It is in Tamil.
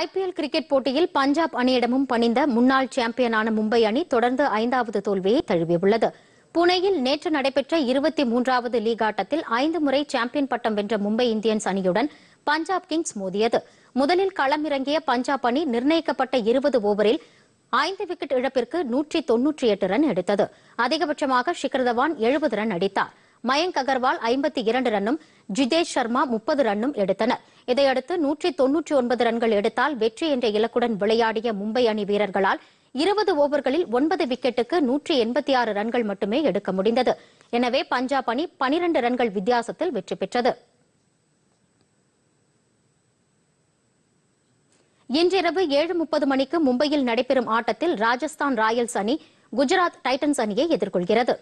ஐபிஎல் கிரிக்கெட் போட்டியில் பஞ்சாப் அணியிடமும் பணிந்த முன்னாள் சாம்பியனான மும்பை அணி தொடர்ந்து ஐந்தாவது தோல்வியை தழுவியுள்ளது புனேயில் நேற்று நடைபெற்ற இருபத்தி மூன்றாவது லீக் ஆட்டத்தில் ஐந்து முறை சாம்பியன் பட்டம் வென்ற மும்பை இந்தியன்ஸ் அணியுடன் பஞ்சாப் கிங்ஸ் மோதியது முதலில் களமிறங்கிய பஞ்சாப் அணி நிர்ணயிக்கப்பட்ட இருபது ஓவரில் ஐந்து விக்கெட் இழப்பிற்கு நூற்றி தொன்னூற்றி எட்டு ரன் எடுத்தது அதிகபட்சமாக ஷிகர் தவான் எழுபது ரன் அடித்தார் மயங்க் அகர்வால் ஐம்பத்தி இரண்டு ரன்னும் ஜிதேஷ் சர்மா முப்பது ரன்னும் எடுத்தனா் இதையடுத்து நூற்றி தொன்னூற்றி ஒன்பது ரன்கள் எடுத்தால் வெற்றி என்ற இலக்குடன் விளையாடிய மும்பை அணி வீரர்களால் இருபது ஓவர்களில் ஒன்பது விக்கெட்டுக்கு நூற்றி எண்பத்தி ஆறு ரன்கள் மட்டுமே எடுக்க முடிந்தது எனவே பஞ்சாப் அணி பனிரண்டு ரன்கள் வித்தியாசத்தில் வெற்றி பெற்றது இன்றிரவு ஏழு முப்பது மணிக்கு மும்பையில் நடைபெறும் ஆட்டத்தில் ராஜஸ்தான் ராயல்ஸ் அணி குஜராத் டைட்டன்ஸ் அணியை எதிர்கொள்கிறது